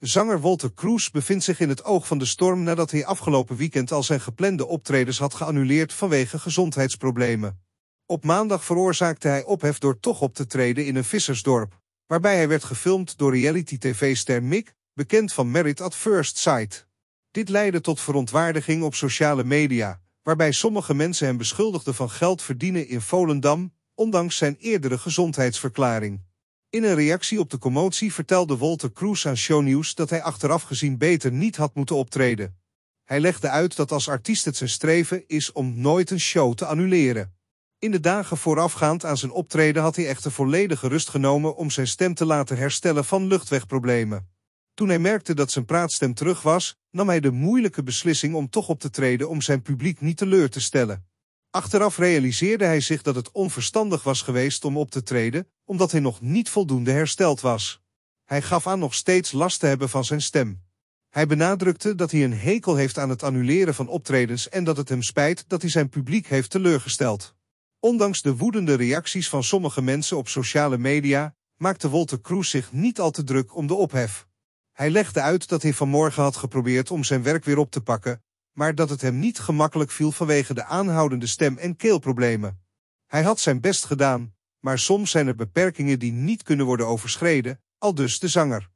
Zanger Walter Kroes bevindt zich in het oog van de storm nadat hij afgelopen weekend al zijn geplande optredens had geannuleerd vanwege gezondheidsproblemen. Op maandag veroorzaakte hij ophef door toch op te treden in een vissersdorp, waarbij hij werd gefilmd door reality-tv-ster Mick, bekend van Merit at First Sight. Dit leidde tot verontwaardiging op sociale media, waarbij sommige mensen hem beschuldigden van geld verdienen in Volendam, ondanks zijn eerdere gezondheidsverklaring. In een reactie op de commotie vertelde Walter Cruz aan Shownieuws dat hij achteraf gezien beter niet had moeten optreden. Hij legde uit dat als artiest het zijn streven is om nooit een show te annuleren. In de dagen voorafgaand aan zijn optreden had hij echter volledige rust genomen om zijn stem te laten herstellen van luchtwegproblemen. Toen hij merkte dat zijn praatstem terug was, nam hij de moeilijke beslissing om toch op te treden om zijn publiek niet teleur te stellen. Achteraf realiseerde hij zich dat het onverstandig was geweest om op te treden, omdat hij nog niet voldoende hersteld was. Hij gaf aan nog steeds last te hebben van zijn stem. Hij benadrukte dat hij een hekel heeft aan het annuleren van optredens en dat het hem spijt dat hij zijn publiek heeft teleurgesteld. Ondanks de woedende reacties van sommige mensen op sociale media, maakte Wolter Kroes zich niet al te druk om de ophef. Hij legde uit dat hij vanmorgen had geprobeerd om zijn werk weer op te pakken, maar dat het hem niet gemakkelijk viel vanwege de aanhoudende stem- en keelproblemen. Hij had zijn best gedaan, maar soms zijn er beperkingen die niet kunnen worden overschreden, al dus de zanger.